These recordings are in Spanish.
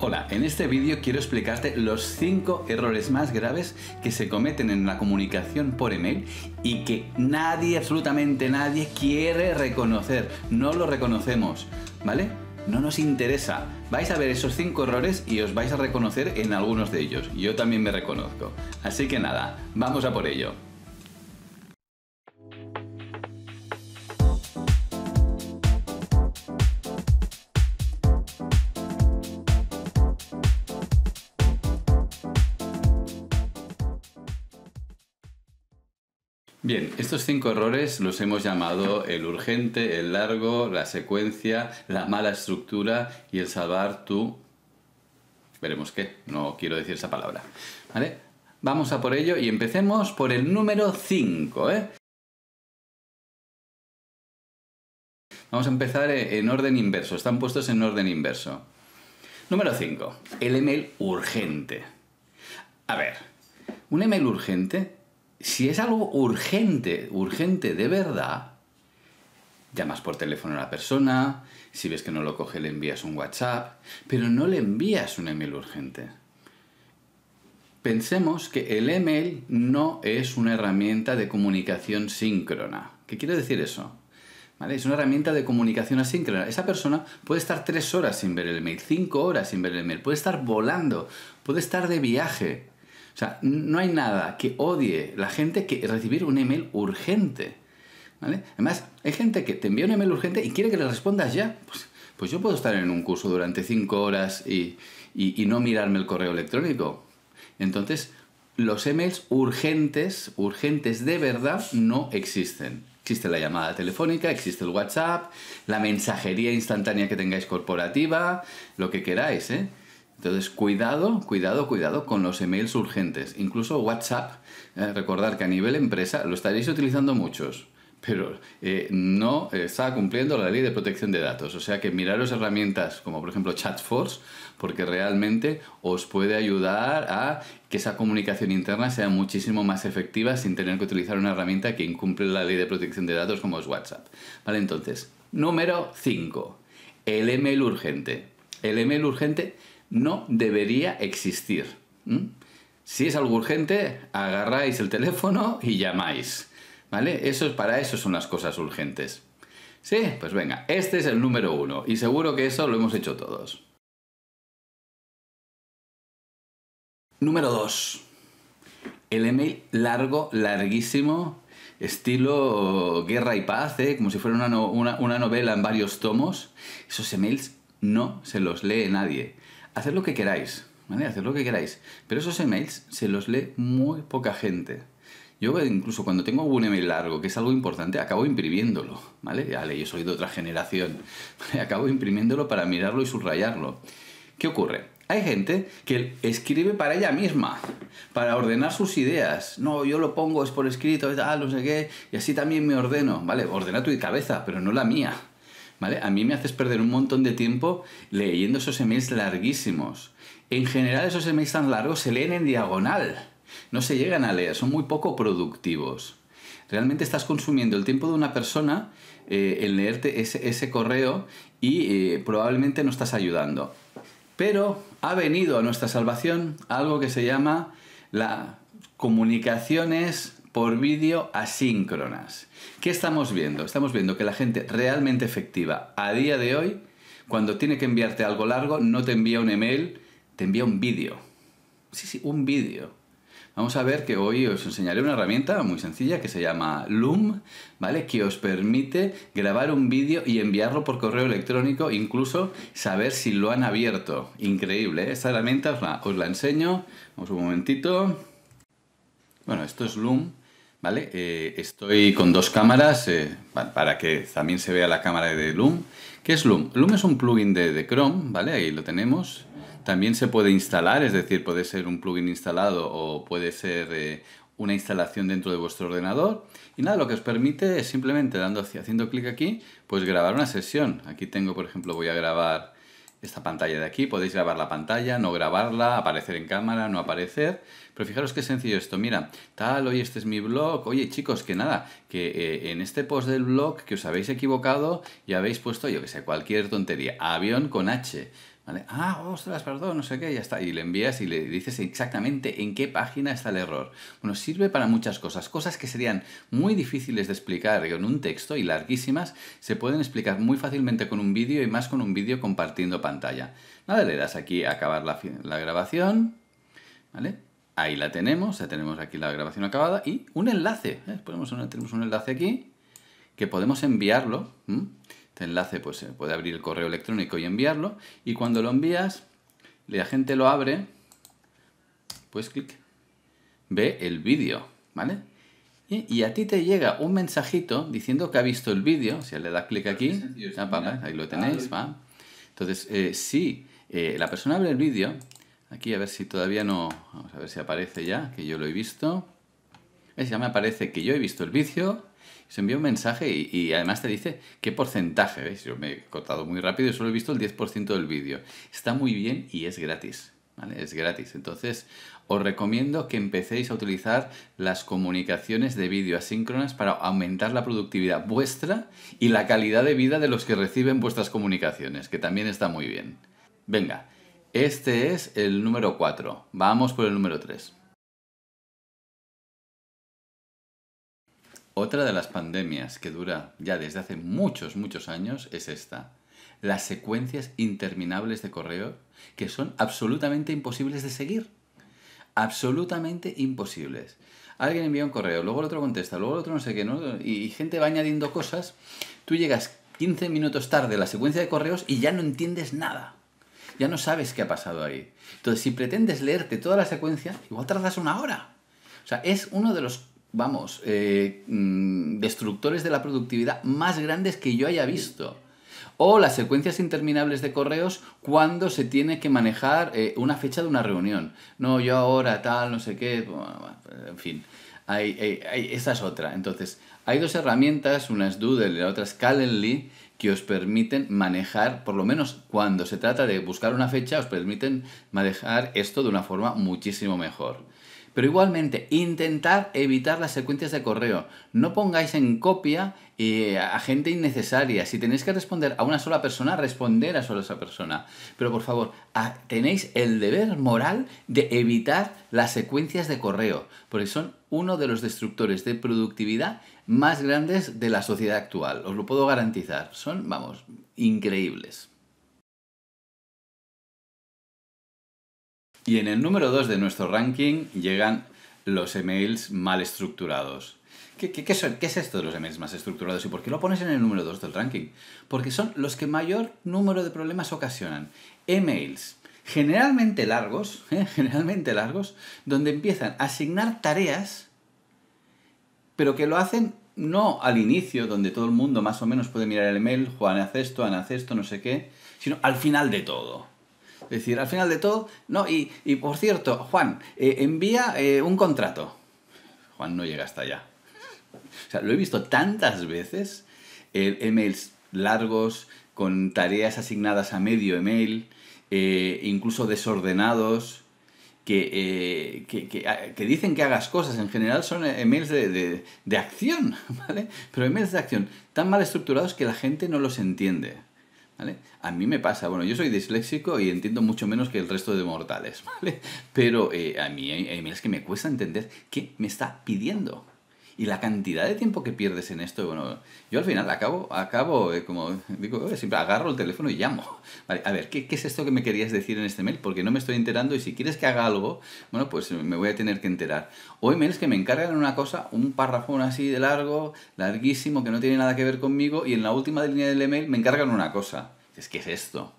Hola, en este vídeo quiero explicarte los 5 errores más graves que se cometen en la comunicación por email y que nadie, absolutamente nadie, quiere reconocer. No lo reconocemos, ¿vale? No nos interesa. Vais a ver esos 5 errores y os vais a reconocer en algunos de ellos. Yo también me reconozco. Así que nada, vamos a por ello. Bien, estos cinco errores los hemos llamado el urgente, el largo, la secuencia, la mala estructura y el salvar tu... Veremos qué, no quiero decir esa palabra. ¿Vale? Vamos a por ello y empecemos por el número 5. ¿eh? Vamos a empezar en orden inverso, están puestos en orden inverso. Número 5. El email urgente. A ver, un email urgente si es algo urgente, urgente de verdad, llamas por teléfono a la persona, si ves que no lo coge le envías un WhatsApp, pero no le envías un email urgente. Pensemos que el email no es una herramienta de comunicación síncrona. ¿Qué quiere decir eso? Es una herramienta de comunicación asíncrona. Esa persona puede estar tres horas sin ver el email, cinco horas sin ver el email, puede estar volando, puede estar de viaje, o sea, no hay nada que odie la gente que recibir un email urgente. ¿vale? Además, hay gente que te envía un email urgente y quiere que le respondas ya. Pues, pues yo puedo estar en un curso durante cinco horas y, y no mirarme el correo electrónico. Entonces, los emails urgentes, urgentes de verdad, no existen. Existe la llamada telefónica, existe el WhatsApp, la mensajería instantánea que tengáis corporativa, lo que queráis, ¿eh? Entonces, cuidado, cuidado, cuidado con los emails urgentes. Incluso WhatsApp, eh, recordar que a nivel empresa lo estaréis utilizando muchos, pero eh, no está cumpliendo la ley de protección de datos. O sea que miraros herramientas como por ejemplo ChatForce, porque realmente os puede ayudar a que esa comunicación interna sea muchísimo más efectiva sin tener que utilizar una herramienta que incumple la ley de protección de datos como es WhatsApp. Vale, entonces, número 5, el email urgente. El email urgente no debería existir. Si es algo urgente, agarráis el teléfono y llamáis. ¿Vale? Eso, para eso son las cosas urgentes. Sí, pues venga, este es el número uno y seguro que eso lo hemos hecho todos. Número dos, El email largo, larguísimo, estilo guerra y paz, ¿eh? como si fuera una novela en varios tomos. Esos emails no se los lee nadie hacer lo que queráis, ¿vale? Hacer lo que queráis. Pero esos emails se los lee muy poca gente. Yo eh, incluso cuando tengo un email largo, que es algo importante, acabo imprimiéndolo, ¿vale? Vale, yo soy de otra generación. Acabo imprimiéndolo para mirarlo y subrayarlo. ¿Qué ocurre? Hay gente que escribe para ella misma, para ordenar sus ideas. No, yo lo pongo, es por escrito, tal, no sé qué, y así también me ordeno. Vale, ordena tu cabeza, pero no la mía. ¿vale? A mí me haces perder un montón de tiempo leyendo esos emails larguísimos. En general esos emails tan largos se leen en diagonal, no se llegan a leer, son muy poco productivos. Realmente estás consumiendo el tiempo de una persona en eh, leerte ese, correo y eh, probablemente no estás ayudando. Pero ha venido a nuestra salvación algo que se llama las comunicaciones por vídeo asíncronas. ¿Qué estamos viendo? Estamos viendo que la gente realmente efectiva a día de hoy, cuando tiene que enviarte algo largo, no te envía un email, te envía un vídeo. Sí, sí, un vídeo. Vamos a ver que hoy os enseñaré una herramienta muy sencilla que se llama Loom, ¿vale? Que os permite grabar un vídeo y enviarlo por correo electrónico, incluso saber si lo han abierto. Increíble, ¿eh? Esta herramienta os la, enseño. Vamos un momentito. Bueno, esto es Loom. ¿vale? Eh, estoy con dos cámaras eh, para que también se vea la cámara de Loom. ¿Qué es Loom? Loom es un plugin de, Chrome, ¿vale? Ahí lo tenemos. También se puede instalar, es decir, puede ser un plugin instalado o puede ser eh, una instalación dentro de vuestro ordenador. Y nada, lo que os permite es simplemente dando, haciendo clic aquí, pues grabar una sesión. Aquí tengo, por ejemplo, voy a grabar esta pantalla de aquí, podéis grabar la pantalla, no grabarla, aparecer en cámara, no aparecer, pero fijaros qué sencillo esto, mira, tal, hoy este es mi blog, oye chicos, que nada, que eh, en este post del blog que os habéis equivocado y habéis puesto, yo que sé, cualquier tontería, avión con H, Ah, ostras, perdón, no sé qué, ya está. Y le envías y le dices exactamente en qué página está el error. Bueno, sirve para muchas cosas. Cosas que serían muy difíciles de explicar en un texto y larguísimas, se pueden explicar muy fácilmente con un vídeo y más con un vídeo compartiendo pantalla. Nada, le das aquí a acabar la, grabación. ¿Vale? Ahí la tenemos, ya tenemos aquí la grabación acabada y un enlace. ¿eh? Ponemos tenemos un enlace aquí que podemos enviarlo. Este enlace pues, se puede abrir el correo electrónico y enviarlo. Y cuando lo envías, la gente lo abre, pues clic, ve el vídeo, ¿vale? Y, a ti te llega un mensajito diciendo que ha visto el vídeo. Si le das clic aquí, ahí lo tenéis, va. Entonces, eh, si eh, la persona abre el vídeo, aquí a ver si todavía no, vamos a ver si aparece ya, que yo lo he visto. es ya me aparece que yo he visto el vídeo, se envía un mensaje y, además te dice qué porcentaje. veis. Yo me he cortado muy rápido y solo he visto el 10% del vídeo. Está muy bien y es gratis. ¿Vale? Es gratis. Entonces, os recomiendo que empecéis a utilizar las comunicaciones de vídeo asíncronas para aumentar la productividad vuestra y la calidad de vida de los que reciben vuestras comunicaciones, que también está muy bien. Venga, este es el número 4. Vamos por el número 3. Otra de las pandemias que dura ya desde hace muchos, muchos años es esta. Las secuencias interminables de correo que son absolutamente imposibles de seguir. Absolutamente imposibles. Alguien envía un correo, luego el otro contesta, luego el otro no sé qué, ¿no? y gente va añadiendo cosas. Tú llegas 15 minutos tarde a la secuencia de correos y ya no entiendes nada. Ya no sabes qué ha pasado ahí. Entonces, si pretendes leerte toda la secuencia, igual tardas una hora. O sea, es uno de los vamos, eh, mm, destructores de la productividad más grandes que yo haya visto. O las secuencias interminables de correos cuando se tiene que manejar eh, una fecha de una reunión. No, yo ahora tal, no sé qué, en fin. Hay, esa es otra. Entonces, hay dos herramientas, una es Doodle y la otra es Calendly, que os permiten manejar, por lo menos cuando se trata de buscar una fecha, os permiten manejar esto de una forma muchísimo mejor. Pero igualmente, intentar evitar las secuencias de correo. No pongáis en copia eh, a gente innecesaria. Si tenéis que responder a una sola persona, responder a solo esa persona. Pero por favor, tenéis el deber moral de evitar las secuencias de correo, porque son uno de los destructores de productividad más grandes de la sociedad actual. Os lo puedo garantizar. Son, vamos, increíbles. Y en el número 2 de nuestro ranking llegan los emails mal estructurados. ¿Qué, es esto de los emails más estructurados y por qué lo pones en el número 2 del ranking? Porque son los que mayor número de problemas ocasionan. Emails generalmente largos, ¿eh? generalmente largos, donde empiezan a asignar tareas, pero que lo hacen no al inicio, donde todo el mundo más o menos puede mirar el email, Juan, hace esto, Ana, hace esto, no sé qué, sino al final de todo. Es decir, al final de todo, no, y, por cierto, Juan, eh, envía eh, un contrato. Juan no llega hasta allá. O sea, lo he visto tantas veces, eh, emails largos, con tareas asignadas a medio email, incluso desordenados, que, ah, que, dicen que hagas cosas. En general son emails de, de acción, ¿vale? Pero emails de acción tan mal estructurados que la gente no los entiende. ¿Vale? A mí me pasa, bueno, yo soy disléxico y entiendo mucho menos que el resto de mortales, ¿vale? Pero eh, a mí es que me cuesta entender qué me está pidiendo, y la cantidad de tiempo que pierdes en esto, bueno, yo al final acabo, acabo eh, como digo, eh, siempre agarro el teléfono y llamo. a ver, ¿qué, es esto que me querías decir en este mail? Porque no me estoy enterando y si quieres que haga algo, bueno, pues me voy a tener que enterar. hoy emails que me encargan una cosa, un párrafo así de largo, larguísimo, que no tiene nada que ver conmigo y en la última línea del email me encargan una cosa. Es que es esto.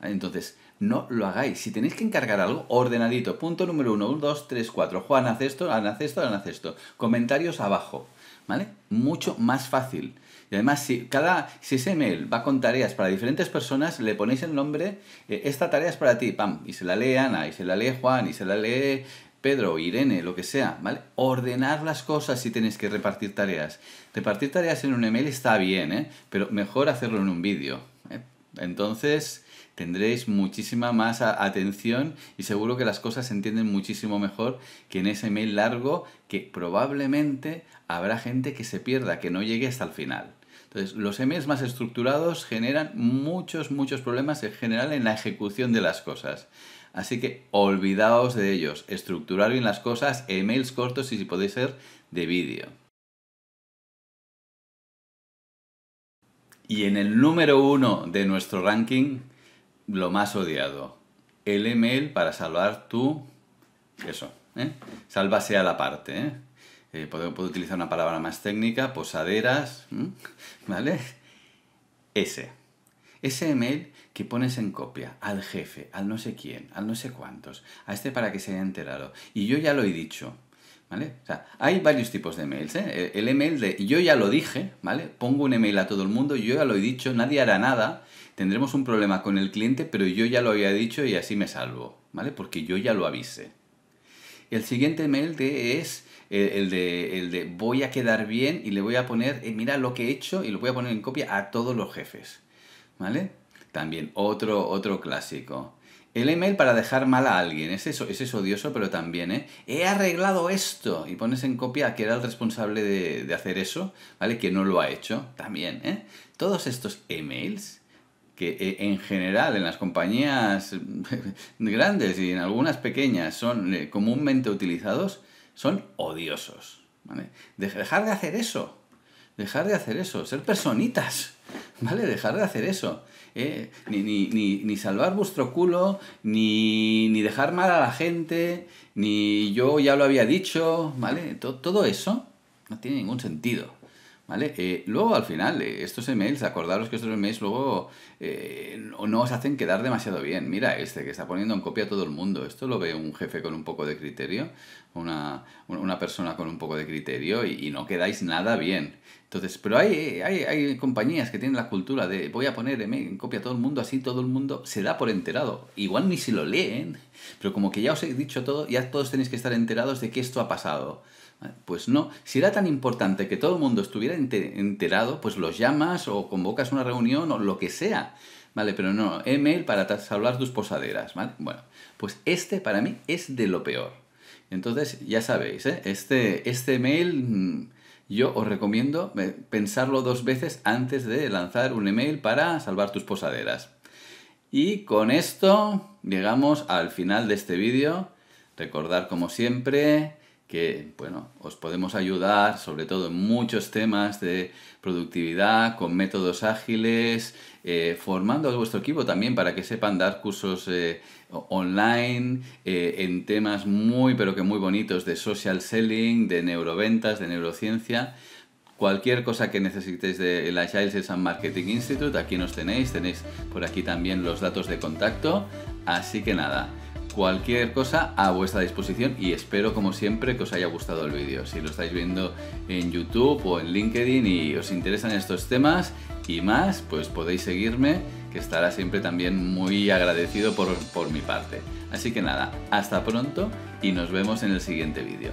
Entonces, no lo hagáis. Si tenéis que encargar algo, ordenadito. Punto número 1, 1, 2, 3, 4. Juan, haz esto, haz esto, haz esto. Comentarios abajo. ¿Vale? Mucho más fácil. Y además, si, cada, si ese email va con tareas para diferentes personas, le ponéis el nombre, eh, esta tarea es para ti, pam, y se la lee Ana, y se la lee Juan, y se la lee Pedro, Irene, lo que sea, ¿vale? Ordenar las cosas si tenéis que repartir tareas. Repartir tareas en un email está bien, ¿eh? Pero mejor hacerlo en un vídeo. ¿eh? Entonces, tendréis muchísima más atención y seguro que las cosas se entienden muchísimo mejor que en ese email largo que probablemente habrá gente que se pierda, que no llegue hasta el final. Entonces, los emails más estructurados generan muchos, muchos problemas en general en la ejecución de las cosas. Así que olvidaos de ellos, estructurar bien las cosas, emails cortos y si podéis ser de vídeo. Y en el número uno de nuestro ranking lo más odiado. El email para salvar tu... Eso, ¿eh? Sálvase a la parte, ¿eh? Eh, puedo, utilizar una palabra más técnica, posaderas, ¿vale? Ese. Ese email que pones en copia al jefe, al no sé quién, al no sé cuántos, a este para que se haya enterado. Y yo ya lo he dicho, ¿Vale? hay varios tipos de emails. ¿eh? El email de yo ya lo dije, ¿vale? Pongo un email a todo el mundo, yo ya lo he dicho, nadie hará nada tendremos un problema con el cliente, pero yo ya lo había dicho y así me salvo, ¿vale? Porque yo ya lo avisé. El siguiente mail es el, de, el, de, voy a quedar bien y le voy a poner, eh, mira lo que he hecho y lo voy a poner en copia a todos los jefes, ¿vale? También otro, otro clásico. El email para dejar mal a alguien, ese es, es odioso, pero también, ¿eh? He arreglado esto y pones en copia a que era el responsable de, de hacer eso, ¿vale? Que no lo ha hecho, también, ¿eh? Todos estos emails que eh, en general en las compañías grandes y en algunas pequeñas son eh, comúnmente utilizados, son odiosos. ¿vale? Dejar de hacer eso, dejar de hacer eso, ser personitas, ¿vale? Dejar de hacer eso. ¿eh? Ni, salvar vuestro culo, ni, ni dejar mal a la gente, ni yo ya lo había dicho, ¿vale? Todo, todo eso no tiene ningún sentido. ¿Vale? Eh, luego, al final, eh, estos emails, acordaros que estos emails luego eh, no, os hacen quedar demasiado bien. Mira este que está poniendo en copia a todo el mundo. Esto lo ve un jefe con un poco de criterio, una, persona con un poco de criterio y, no quedáis nada bien. Entonces, pero hay, hay, hay compañías que tienen la cultura de voy a poner en copia a todo el mundo, así todo el mundo se da por enterado. Igual ni si lo leen, pero como que ya os he dicho todo, ya todos tenéis que estar enterados de que esto ha pasado. Pues no, si era tan importante que todo el mundo estuviera enterado, pues los llamas o convocas una reunión o lo que sea, ¿vale? Pero no, email para salvar tus posaderas, Bueno, pues este para mí es de lo peor. Entonces, ya sabéis, ¿eh? este, este email mm, yo os recomiendo eh, pensarlo dos veces antes de lanzar un email para salvar tus posaderas. Y con esto llegamos al final de este vídeo. Recordar como siempre que, bueno, os podemos ayudar sobre todo en muchos temas de productividad, con métodos ágiles, eh, formando a vuestro equipo también para que sepan dar cursos eh, online eh, en temas muy, pero que muy bonitos de social selling, de neuroventas, de neurociencia. Cualquier cosa que necesitéis del Agile Sales and Marketing Institute, aquí nos tenéis, tenéis por aquí también los datos de contacto. Así que nada, cualquier cosa a vuestra disposición y espero como siempre que os haya gustado el vídeo. Si lo estáis viendo en YouTube o en LinkedIn y os interesan estos temas y más, pues podéis seguirme, que estará siempre también muy agradecido por, por mi parte. Así que nada, hasta pronto y nos vemos en el siguiente vídeo.